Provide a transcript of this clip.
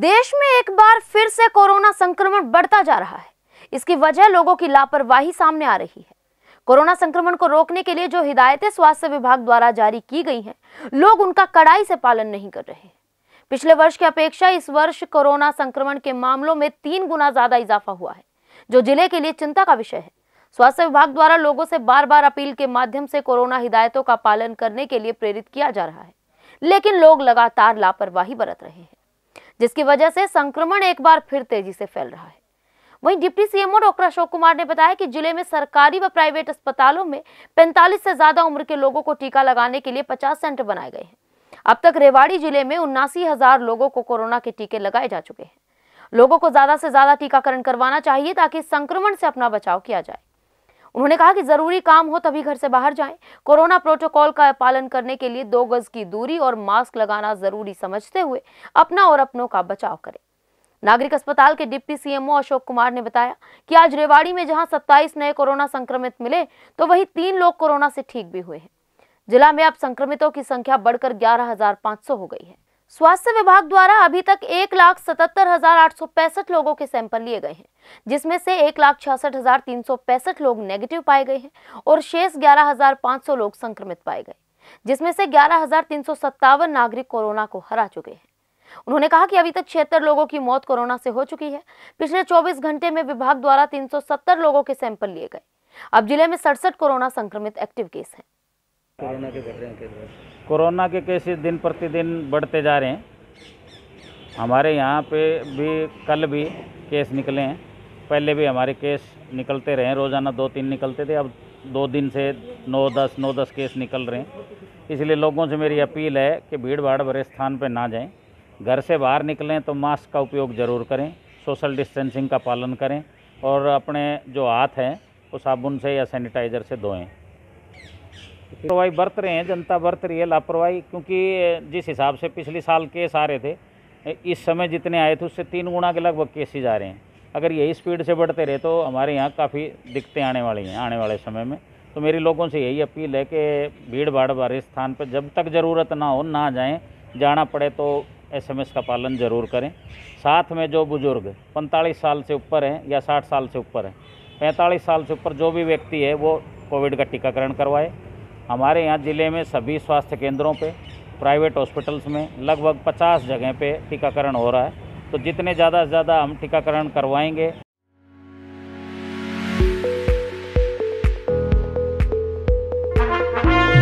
देश में एक बार फिर से कोरोना संक्रमण बढ़ता जा रहा है इसकी वजह लोगों की लापरवाही सामने आ रही है कोरोना संक्रमण को रोकने के लिए जो हिदायतें स्वास्थ्य विभाग द्वारा जारी की गई हैं लोग उनका कड़ाई से पालन नहीं कर रहे हैं पिछले वर्ष की अपेक्षा इस वर्ष कोरोना संक्रमण के मामलों में तीन गुना ज्यादा इजाफा हुआ है जो जिले के लिए चिंता का विषय है स्वास्थ्य विभाग द्वारा लोगों से बार बार अपील के माध्यम से कोरोना हिदायतों का पालन करने के लिए प्रेरित किया जा रहा है लेकिन लोग लगातार लापरवाही बरत रहे हैं जिसकी वजह से संक्रमण एक बार फिर तेजी से फैल रहा है वहीं deputy CMO doctor Ashok Kumar ने बताया कि जिले में सरकारी व प्राइवेट अस्पतालों में 45 से ज्यादा उम्र के लोगों को टीका लगाने के लिए 50 सेंटर बनाए गए हैं अब तक रेवाड़ी जिले में उन्नासी हजार लोगों को कोरोना के टीके लगाए जा चुके हैं लोगों को ज्यादा से ज्यादा टीकाकरण करवाना चाहिए ताकि संक्रमण से अपना बचाव किया जाए उन्होंने कहा कि जरूरी काम हो तभी घर से बाहर जाएं। कोरोना प्रोटोकॉल का पालन करने के लिए दो गज की दूरी और मास्क लगाना जरूरी समझते हुए अपना और अपनों का बचाव करें नागरिक अस्पताल के डिप्टी सीएमओ अशोक कुमार ने बताया कि आज रेवाड़ी में जहां 27 नए कोरोना संक्रमित मिले तो वही तीन लोग कोरोना से ठीक भी हुए हैं जिला में अब संक्रमितों की संख्या बढ़कर ग्यारह हो गई है स्वास्थ्य विभाग द्वारा अभी तक एक लाख सतहत्तर हजार आठ सौ पैंसठ लोगों के सैंपल लिए गए हैं जिसमें से एक लाख छियासठ हजार तीन सौ पैंसठ लोग नेगेटिव पाए गए हैं और शेष ग्यारह हजार पांच सौ लोग संक्रमित पाए गए जिसमें से ग्यारह हजार तीन सौ सत्तावन नागरिक कोरोना को हरा चुके हैं उन्होंने कहा कि अभी तक छिहत्तर लोगों की मौत कोरोना से हो चुकी है पिछले चौबीस घंटे में विभाग द्वारा सत्तर लोगों के सैंपल लिए गए अब जिले में सड़सठ कोरोना संक्रमित एक्टिव केस हैं कोरोना के बढ़ रहे हैं कोरोना के केसेस दिन प्रतिदिन बढ़ते जा रहे हैं हमारे यहाँ पे भी कल भी केस निकले हैं पहले भी हमारे केस निकलते रहे रोज़ाना दो तीन निकलते थे अब दो दिन से नौ दस नौ दस केस निकल रहे हैं इसलिए लोगों से मेरी अपील है कि भीड़ भाड़ भरे स्थान पर ना जाएं घर से बाहर निकलें तो मास्क का उपयोग ज़रूर करें सोशल डिस्टेंसिंग का पालन करें और अपने जो हाथ हैं वो साबुन से या सैनिटाइज़र से धोएं लापरवाही बरत रहे हैं जनता बरत रही है लापरवाही क्योंकि जिस हिसाब से पिछले साल केस आ रहे थे इस समय जितने आए थे उससे तीन गुना के लगभग केसेज आ रहे हैं अगर यही स्पीड से बढ़ते रहे तो हमारे यहाँ काफ़ी दिक्कतें आने वाली हैं आने वाले समय में तो मेरी लोगों से यही अपील है कि भीड़ भाड़ वाले स्थान पर जब तक ज़रूरत ना हो ना जाएँ जाना पड़े तो एसएमएस का पालन ज़रूर करें साथ में जो बुज़ुर्ग पैंतालीस साल से ऊपर हैं या साठ साल से ऊपर हैं पैंतालीस साल से ऊपर जो भी व्यक्ति है वो कोविड का टीकाकरण करवाए हमारे यहाँ ज़िले में सभी स्वास्थ्य केंद्रों पे प्राइवेट हॉस्पिटल्स में लगभग 50 जगह पे टीकाकरण हो रहा है तो जितने ज़्यादा से ज़्यादा हम टीकाकरण करवाएंगे